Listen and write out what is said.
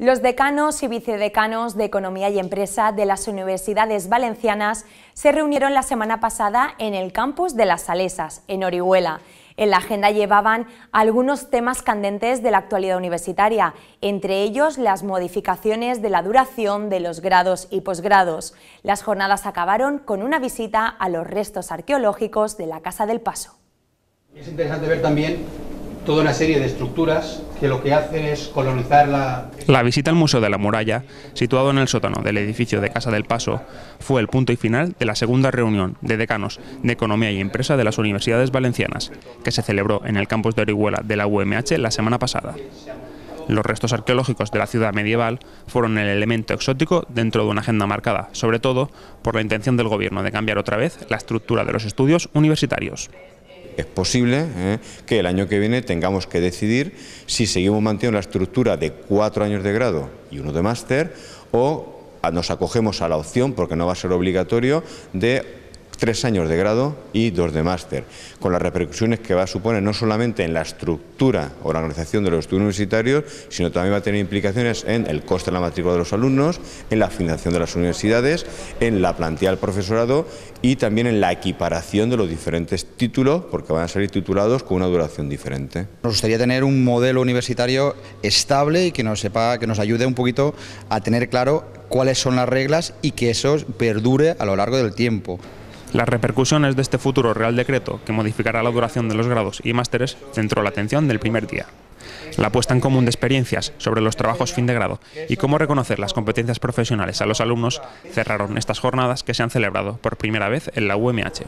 Los decanos y vicedecanos de Economía y Empresa de las Universidades Valencianas se reunieron la semana pasada en el campus de Las Salesas, en Orihuela. En la agenda llevaban algunos temas candentes de la actualidad universitaria, entre ellos las modificaciones de la duración de los grados y posgrados. Las jornadas acabaron con una visita a los restos arqueológicos de la Casa del Paso. Es interesante ver también toda una serie de estructuras que lo que hacen es colonizar la... La visita al Museo de la Muralla, situado en el sótano del edificio de Casa del Paso, fue el punto y final de la segunda reunión de decanos de Economía y Empresa de las Universidades Valencianas, que se celebró en el campus de Orihuela de la UMH la semana pasada. Los restos arqueológicos de la ciudad medieval fueron el elemento exótico dentro de una agenda marcada, sobre todo por la intención del gobierno de cambiar otra vez la estructura de los estudios universitarios es posible ¿eh? que el año que viene tengamos que decidir si seguimos manteniendo la estructura de cuatro años de grado y uno de máster o nos acogemos a la opción, porque no va a ser obligatorio, de tres años de grado y dos de máster, con las repercusiones que va a suponer no solamente en la estructura o la organización de los estudios universitarios, sino también va a tener implicaciones en el coste de la matrícula de los alumnos, en la financiación de las universidades, en la plantilla del profesorado y también en la equiparación de los diferentes títulos, porque van a salir titulados con una duración diferente. Nos gustaría tener un modelo universitario estable y que nos que nos ayude un poquito a tener claro cuáles son las reglas y que eso perdure a lo largo del tiempo. Las repercusiones de este futuro Real Decreto, que modificará la duración de los grados y másteres, centró la atención del primer día. La puesta en común de experiencias sobre los trabajos fin de grado y cómo reconocer las competencias profesionales a los alumnos cerraron estas jornadas que se han celebrado por primera vez en la UMH.